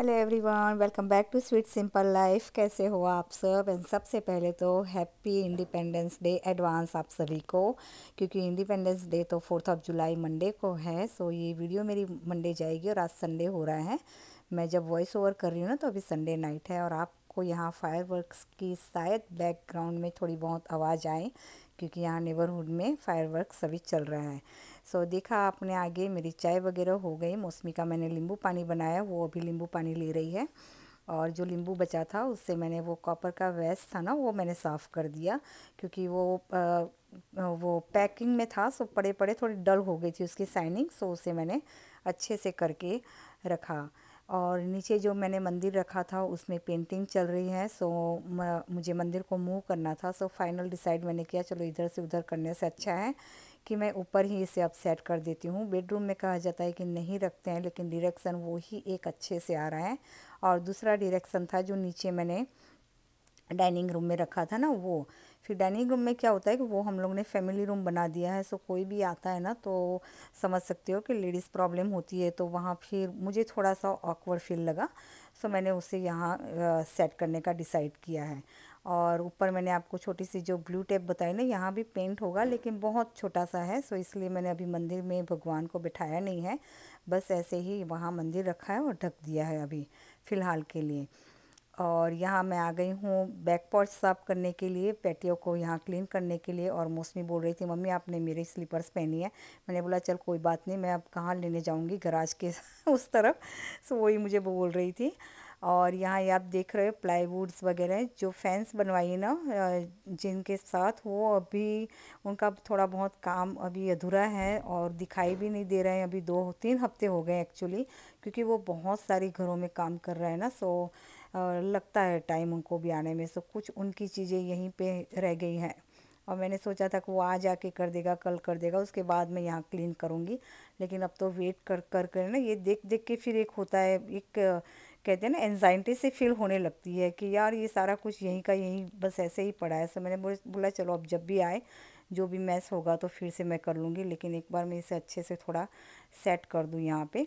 hello everyone welcome back to sweet simple life कैसे हो आप सब एंड सबसे पहले तो हैप्पी इंडिपेंडेंस डे एडवांस आप सभी को क्योंकि इंडिपेंडेंस डे तो फोर्थ ऑफ जुलाई मंडे को है सो ये वीडियो मेरी मंडे जाएगी और आज संडे हो रहा है मैं जब वॉइस ओवर कर रही हूँ ना तो अभी संडे नाइट है और आपको यहाँ फायर की शायद बैकग्राउंड में थोड़ी बहुत आवाज़ आए क्योंकि यहाँ नेबरहुड में फायरवर्क सभी चल रहा है सो so, देखा आपने आगे मेरी चाय वगैरह हो गई मौसमी का मैंने नींबू पानी बनाया वो अभी नींबू पानी ले रही है और जो नींबू बचा था उससे मैंने वो कॉपर का वेस्ट था ना वो मैंने साफ़ कर दिया क्योंकि वो आ, वो पैकिंग में था सो पड़े पड़े थोड़ी डल हो गई थी उसकी साइनिंग सो उसे मैंने अच्छे से करके रखा और नीचे जो मैंने मंदिर रखा था उसमें पेंटिंग चल रही है सो मुझे मंदिर को मूव करना था सो फाइनल डिसाइड मैंने किया चलो इधर से उधर करने से अच्छा है कि मैं ऊपर ही इसे अब सेट कर देती हूँ बेडरूम में कहा जाता है कि नहीं रखते हैं लेकिन डिरेक्शन वो ही एक अच्छे से आ रहा है और दूसरा डिरेक्शन था जो नीचे मैंने डाइनिंग रूम में रखा था ना वो फिर डाइनिंग रूम में क्या होता है कि वो हम लोग ने फैमिली रूम बना दिया है सो कोई भी आता है ना तो समझ सकते हो कि लेडीज़ प्रॉब्लम होती है तो वहाँ फिर मुझे थोड़ा सा ऑकवर्ड फील लगा सो मैंने उसे यहाँ सेट करने का डिसाइड किया है और ऊपर मैंने आपको छोटी सी जो ब्लू टेप बताई ना यहाँ भी पेंट होगा लेकिन बहुत छोटा सा है सो इसलिए मैंने अभी मंदिर में भगवान को बिठाया नहीं है बस ऐसे ही वहाँ मंदिर रखा है और ढक दिया है अभी फ़िलहाल के लिए और यहाँ मैं आ गई हूँ बैक पॉच साफ़ करने के लिए पैटियों को यहाँ क्लीन करने के लिए और मौसमी बोल रही थी मम्मी आपने मेरे स्लीपर्स पहनी है मैंने बोला चल कोई बात नहीं मैं अब कहाँ लेने जाऊँगी गराज के उस तरफ सो तो वही मुझे बोल रही थी और यहाँ आप देख रहे हो प्लाईवुड्स वगैरह जो फैंस बनवाई ना जिनके साथ वो अभी उनका थोड़ा बहुत काम अभी अधूरा है और दिखाई भी नहीं दे रहे हैं अभी दो तीन हफ्ते हो गए एक्चुअली क्योंकि वो बहुत सारे घरों में काम कर रहे हैं ना सो लगता है टाइम उनको भी आने में सो कुछ उनकी चीज़ें यहीं पर रह गई हैं और मैंने सोचा था कि वो आज आके कर देगा कल कर देगा उसके बाद मैं यहाँ क्लीन करूँगी लेकिन अब तो वेट कर कर कर ना ये देख देख के फिर एक होता है एक कहते हैं ना एनजाइटी से फील होने लगती है कि यार ये सारा कुछ यहीं का यहीं बस ऐसे ही पड़ा है सो मैंने बोला चलो अब जब भी आए जो भी मैस होगा तो फिर से मैं कर लूँगी लेकिन एक बार मैं इसे अच्छे से थोड़ा सेट कर दूँ यहाँ पर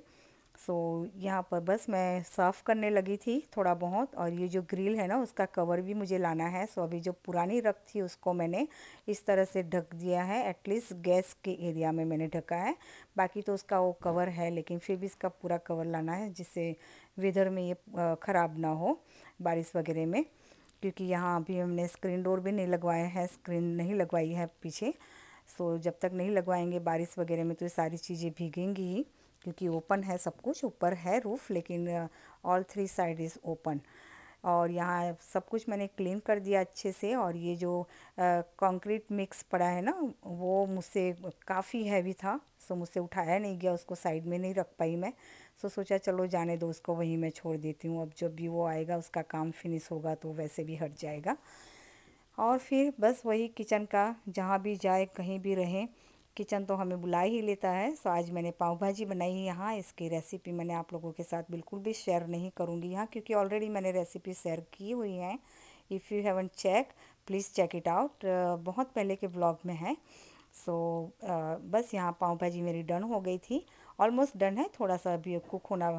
सो so, यहाँ पर बस मैं साफ़ करने लगी थी थोड़ा बहुत और ये जो ग्रिल है ना उसका कवर भी मुझे लाना है सो so, अभी जो पुरानी रख थी उसको मैंने इस तरह से ढक दिया है एटलीस्ट गैस के एरिया में मैंने ढका है बाकी तो उसका वो कवर है लेकिन फिर भी इसका पूरा कवर लाना है जिससे वेदर में ये ख़राब ना हो बारिश वगैरह में क्योंकि यहाँ अभी हमने स्क्रीन डोर भी नहीं लगवाए हैं स्क्रीन नहीं लगवाई है पीछे सो so, जब तक नहीं लगवाएंगे बारिश वगैरह में तो ये सारी चीज़ें भीगेंगी ही क्योंकि ओपन है सब कुछ ऊपर है रूफ़ लेकिन all three side is open और यहाँ सब कुछ मैंने क्लीन कर दिया अच्छे से और ये जो कंक्रीट मिक्स पड़ा है ना वो मुझसे काफ़ी हैवी था सो मुझसे उठाया नहीं गया उसको साइड में नहीं रख पाई मैं सो सोचा चलो जाने दो उसको वहीं मैं छोड़ देती हूँ अब जब भी वो आएगा उसका काम फिनिश होगा तो वैसे भी हट जाएगा और फिर बस वही किचन का जहाँ भी जाए कहीं भी रहें किचन तो हमें बुला ही लेता है सो आज मैंने पाव भाजी बनाई है यहाँ इसकी रेसिपी मैंने आप लोगों के साथ बिल्कुल भी शेयर नहीं करूँगी यहाँ क्योंकि ऑलरेडी मैंने रेसिपी शेयर की हुई है if you haven't check please check it out बहुत पहले के ब्लॉग में है सो so, बस यहाँ पाव भाजी मेरी डन हो गई थी ऑलमोस्ट डन है थोड़ा सा अभी कुक होना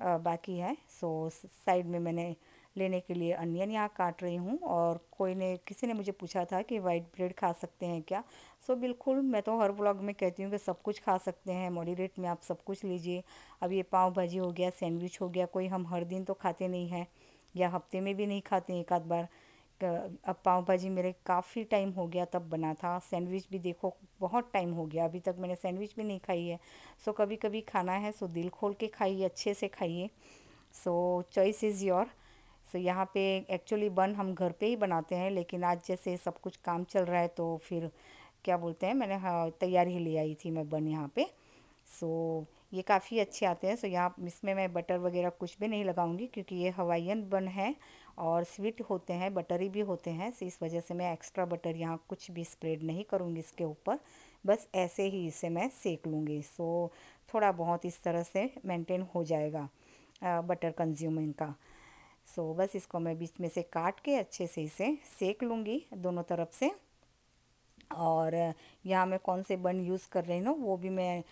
बाकी है सो so, साइड में मैंने लेने के लिए अनियन यहाँ काट रही हूँ और कोई ने किसी ने मुझे पूछा था कि वाइट ब्रेड खा सकते हैं क्या सो so, बिल्कुल मैं तो हर ब्लॉग में कहती हूँ कि सब कुछ खा सकते हैं मॉडरेट में आप सब कुछ लीजिए अब ये पाव भाजी हो गया सैंडविच हो गया कोई हम हर दिन तो खाते नहीं हैं या हफ्ते में भी नहीं खाते एक आध बार अब पाव भाजी मेरे काफ़ी टाइम हो गया तब बना था सैंडविच भी देखो बहुत टाइम हो गया अभी तक मैंने सैंडविच भी नहीं खाई है सो कभी कभी खाना है सो दिल खोल के खाइए अच्छे से खाइए so choice is your so यहाँ पे एक्चुअली बन हम घर पे ही बनाते हैं लेकिन आज जैसे सब कुछ काम चल रहा है तो फिर क्या बोलते हैं मैंने हाँ तैयारी ले आई थी मैं बन यहाँ पे सो so, ये काफ़ी अच्छे आते हैं सो so, यहाँ इसमें मैं बटर वगैरह कुछ भी नहीं लगाऊंगी क्योंकि ये हवाइयन बन है और स्वीट होते हैं बटरी भी होते हैं सो इस वजह से मैं एक्स्ट्रा बटर यहाँ कुछ भी स्प्रेड नहीं करूँगी इसके ऊपर बस ऐसे ही इसे मैं सेक लूँगी सो थोड़ा बहुत इस तरह से मैंटेन हो जाएगा बटर कंज्यूमिंग का सो so, बस इसको मैं बीच में से काट के अच्छे से इसे सेक लूँगी दोनों तरफ से और यहाँ मैं कौन से बन यूज़ कर रही हूँ वो भी मैं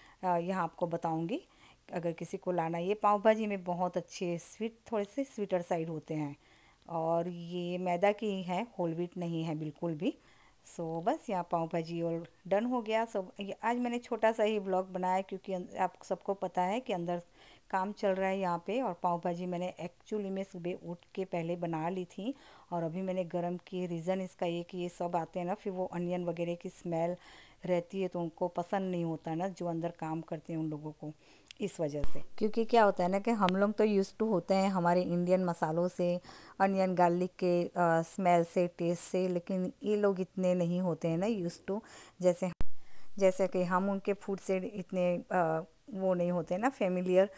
यहाँ आपको बताऊँगी अगर किसी को लाना ये पाव भाजी में बहुत अच्छे स्वीट थोड़े से स्वीटर साइड होते हैं और ये मैदा की है होल व्हीट नहीं है बिल्कुल भी सो so, बस यहाँ पाव भाजी और डन हो गया सो so, आज मैंने छोटा सा ही ब्लॉग बनाया क्योंकि अं, आप सबको पता है कि अंदर काम चल रहा है यहाँ पे और पाव भाजी मैंने एक्चुअली में सुबह उठ के पहले बना ली थी और अभी मैंने गर्म की रीज़न इसका ये कि ये सब आते हैं ना फिर वो अनियन वगैरह की स्मेल रहती है तो उनको पसंद नहीं होता ना जो अंदर काम करते हैं उन लोगों को इस वजह से क्योंकि क्या होता है ना कि हम लोग तो यूज़ टू होते हैं हमारे इंडियन मसालों से अनियन गार्लिक के आ, स्मेल से टेस्ट से लेकिन ये लोग इतने नहीं होते हैं ना यूज़ टू जैसे जैसे कि हम उनके फूड से इतने आ, वो नहीं होते ना फेमिलियर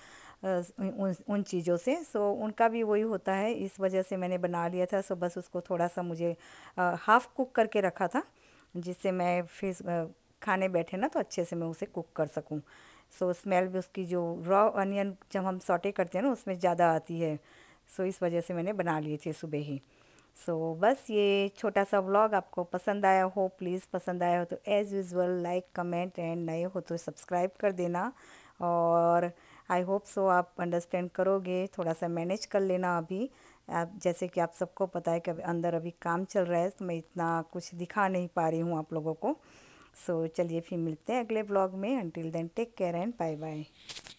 उन उन चीज़ों से सो उनका भी वही होता है इस वजह से मैंने बना लिया था सो बस उसको थोड़ा सा मुझे हाफ़ कुक करके रखा था जिससे मैं फिर खाने बैठे ना तो अच्छे से मैं उसे कुक कर सकूँ सो स्मेल भी उसकी जो रॉ अनियन जब हम सॉटे करते हैं ना उसमें ज़्यादा आती है सो इस वजह से मैंने बना लिए थे सुबह ही सो so, बस ये छोटा सा व्लॉग आपको पसंद आया हो प्लीज़ पसंद आया हो तो as usual like comment and नए हो तो सब्सक्राइब कर देना और आई होप सो आप अंडरस्टैंड करोगे थोड़ा सा मैनेज कर लेना अभी आप जैसे कि आप सबको पता है कि अंदर अभी काम चल रहा है तो मैं इतना कुछ दिखा नहीं पा रही हूँ आप लोगों को सो so, चलिए फिर मिलते हैं अगले ब्लॉग में until then take care and bye bye